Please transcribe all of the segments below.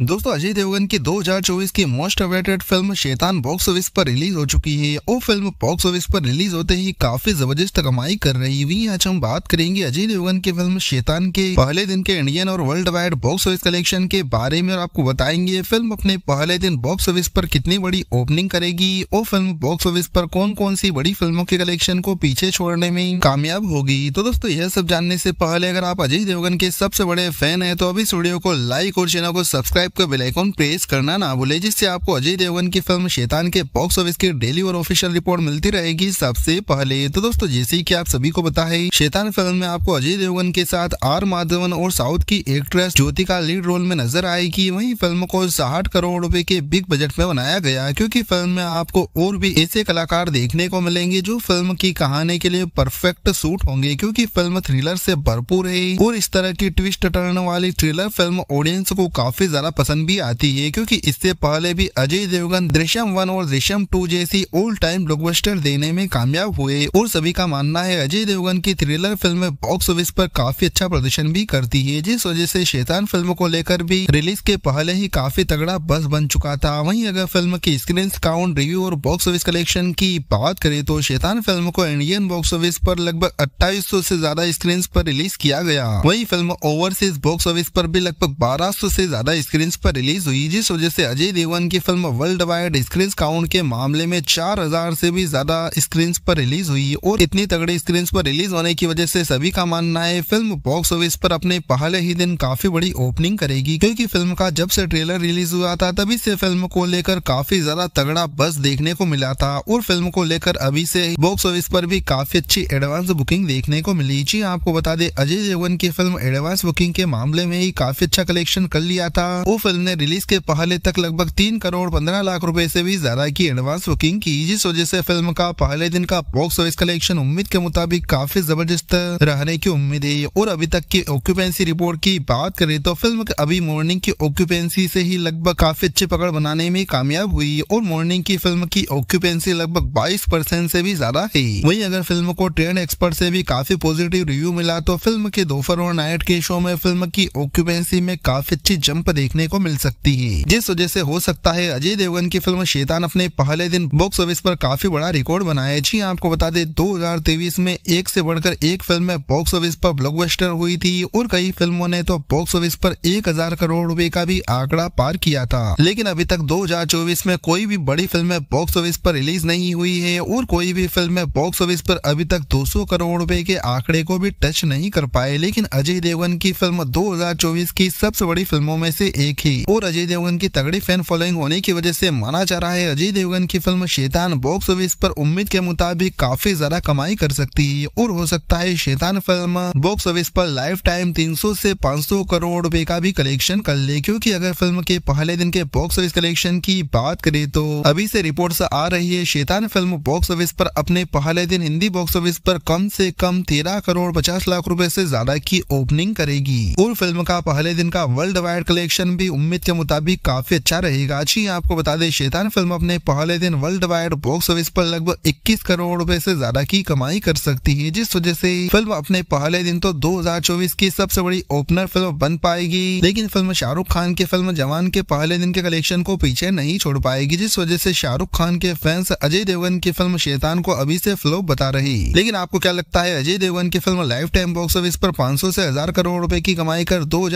दोस्तों अजय देवगन की 2024 की most awaited film Shaitaan box office पर रिलीज हो चुकी है वो फिल्म बॉक्स ऑफिस पर रिलीज होते ही काफी जबरदस्त कमाई कर रही हुई आज हम बात करेंगे अजय देवगन की फिल्म शैतान के पहले दिन के इंडियन और worldwide box office collection के बारे में और आपको बताएंगे फिल्म अपने पहले दिन बॉक्स ऑफिस पर कितनी बड़ी ओपनिंग करेगी और फिल्म बॉक्स ऑफिस पर कौन कौन सी बड़ी फिल्मों के कलेक्शन को पीछे छोड़ने में कामयाब होगी तो दोस्तों यह सब जानने से पहले अगर आप अजय देवगन के सबसे बड़े फैन है तो अभी इस वीडियो को लाइक और चैनल को सब्सक्राइब सब्सक्राइब का बेल आइकॉन प्रेस करना ना भूले जिससे आपको अजय देवगन की फिल्म शैतान के बॉक्स ऑफिस की डेली और ऑफिशियल रिपोर्ट मिलती रहेगी सबसे पहले तो दोस्तों जैसे की आप सभी को पता है शैतान फिल्म में आपको अजय देवगन के साथ आर माधवन और साउथ की एक्ट्रेस ज्योति का लीड रोल में नजर आएगी वही फिल्म को साठ करोड़ रूपए के बिग बजट में बनाया गया क्यूँकी फिल्म में आपको और भी ऐसे कलाकार देखने को मिलेंगे जो फिल्म की कहानी के लिए परफेक्ट सूट होंगे क्योंकि फिल्म थ्रिलर से भरपूर है और इस तरह की ट्विस्ट टर्न वाली थ्रिलर फिल्म ऑडियंस को काफी ज्यादा पसंद भी आती है क्योंकि इससे पहले भी अजय देवगन दृश्यम वन और दृश्यम टू जैसी ऑल टाइम ब्लॉकबस्टर देने में कामयाब हुए और सभी का मानना है अजय देवगन की थ्रिलर फिल्म बॉक्स ऑफिस पर काफी अच्छा प्रदर्शन भी करती है जिस वजह से शैतान फिल्म को लेकर भी रिलीज के पहले ही काफी तगड़ा बस बन चुका था वही अगर फिल्म की स्क्रीन काउंट रिव्यू और बॉक्स ऑफिस कलेक्शन की बात करें तो शैतान फिल्म को इंडियन बॉक्स ऑफिस पर लगभग अट्ठाईस से ज्यादा स्क्रीन पर रिलीज किया गया वही फिल्म ओवरसीज बॉक्स ऑफिस पर भी लगभग बारह से ज्यादा स्क्रीन स्क्रीन पर रिलीज हुई जिस वजह से अजय देवगन की film worldwide screen count के मामले में चार हजार से भी ज्यादा स्क्रीन पर रिलीज हुई और इतनी तगड़ी स्क्रीन पर रिलीज होने की वजह से सभी का मानना है फिल्म बॉक्स ऑफिस पर अपने पहले ही दिन काफी बड़ी ओपनिंग करेगी क्योंकि फिल्म का जब से ट्रेलर रिलीज हुआ था तभी से फिल्म को लेकर काफी ज्यादा तगड़ा बस देखने को मिला था और फिल्म को लेकर अभी से बॉक्स ऑफिस पर भी काफी अच्छी एडवांस बुकिंग देखने को मिली जी हाँ, आपको बता दे अजय देवगन की फिल्म एडवांस बुकिंग के मामले में ही काफी अच्छा कलेक्शन कर लिया था और फिल्म ने रिलीज के पहले तक लगभग तीन करोड़ पंद्रह लाख रुपए से भी ज्यादा की एडवांस बुकिंग की जिस वजह से फिल्म का पहले दिन का बॉक्स ऑफिस कलेक्शन उम्मीद के मुताबिक काफी जबरदस्त रहने की उम्मीद है और अभी तक की ऑक्यूपेंसी रिपोर्ट की बात करें तो फिल्म अभी मॉर्निंग की ऑक्यूपेंसी से ही लगभग काफी अच्छी पकड़ बनाने में कामयाब हुई और मॉर्निंग की फिल्म की ऑक्यूपेंसी लगभग बाईस परसेंट से भी ज्यादा है वही अगर फिल्म को ट्रेंड एक्सपर्ट से भी काफी पॉजिटिव रिव्यू मिला तो फिल्म के दोपहर और नाइट के शो में फिल्म की ऑक्यूपेंसी में काफी अच्छी जंप देखने देखने को मिल सकती है जिस वजह से हो सकता है अजय देवगन की फिल्म शैतान अपने पहले दिन बॉक्स ऑफिस पर काफी बड़ा रिकॉर्ड बनाया जी आपको बता दे दो में एक से बढ़कर एक फिल्म बॉक्स ऑफिस पर ब्लॉकबस्टर हुई थी और कई फिल्मों ने तो बॉक्स ऑफिस पर एक हजार करोड़ रूपए का भी आंकड़ा पार किया था लेकिन अभी तक दो में कोई भी बड़ी फिल्म बॉक्स ऑफिस पर रिलीज नहीं हुई है और कोई भी फिल्म बॉक्स ऑफिस पर अभी तक 200 करोड़ रूपए के आंकड़े को भी टच नहीं कर पाए लेकिन अजय देवगन की फिल्म 2024 की सबसे बड़ी फिल्मों में से देखी और अजय देवगन की तगड़ी फैन फॉलोइंग होने की वजह से माना जा रहा है अजय देवगन की फिल्म शैतान बॉक्स ऑफिस पर उम्मीद के मुताबिक काफी ज्यादा कमाई कर सकती है और हो सकता है शैतान फिल्म बॉक्स ऑफिस पर लाइफ टाइम ऐसी से सौ करोड़ रूपए का भी कलेक्शन कर ले क्यूँकी अगर फिल्म के पहले दिन के बॉक्स ऑफिस कलेक्शन की बात करे तो अभी से रिपोर्ट आ रही है शैतान फिल्म बॉक्स ऑफिस पर अपने पहले दिन हिंदी बॉक्स ऑफिस पर कम से कम तेरह करोड़ पचास लाख रुपए से ज्यादा की ओपनिंग करेगी और फिल्म का पहले दिन का वर्ल्ड वाइड कलेक्शन भी उम्मीद के मुताबिक काफी अच्छा रहेगा जी आपको बता दें शैतान फिल्म अपने पहले दिन वर्ल्ड वाइड बॉक्स ऑफिस पर लगभग 21 करोड़ रुपए से ज्यादा की कमाई कर सकती है जिस वजह से फिल्म अपने पहले दिन तो 2024 की सबसे बड़ी ओपनर फिल्म बन पाएगी लेकिन फिल्म शाहरुख खान की फिल्म जवान के पहले दिन के कलेक्शन को पीछे नहीं छोड़ पाएगी जिस वजह से शाहरुख खान के फैंस अजय देवगन की फिल्म शैतान को अभी से फ्लोप बता रही लेकिन आपको क्या लगता है अजय देवगन की film lifetime box office पर सौ ऐसी हजार करोड़ रूपए की कमाई कर दो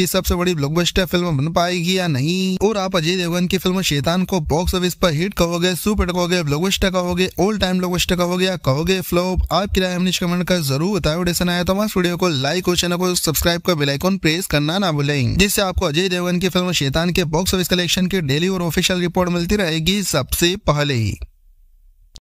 की सबसे बड़ी ब्लॉकबस्टर फिल्म फिल्म बन पाएगी या नहीं और आप अजय देवगन की फिल्म शैतान को बॉक्स ऑफिस पर हिट कहोगे सुपर कहोगे ब्लॉकबस्टर कहोगे ओल्ड टाइम ब्लॉकबस्टर कहोगे या कहोगे फ्लॉप आपकी राय हमने कमेंट कर जरूर बताओ डिसन आया तो हमारे वीडियो को लाइक और चैनल को सब्सक्राइब कर बेलाइकॉन प्रेस करना ना भूलें जिससे आपको अजय देवगन की फिल्म शैतान के बॉक्स ऑफिस कलेक्शन की डेली और ऑफिशियल रिपोर्ट मिलती रहेगी सबसे पहले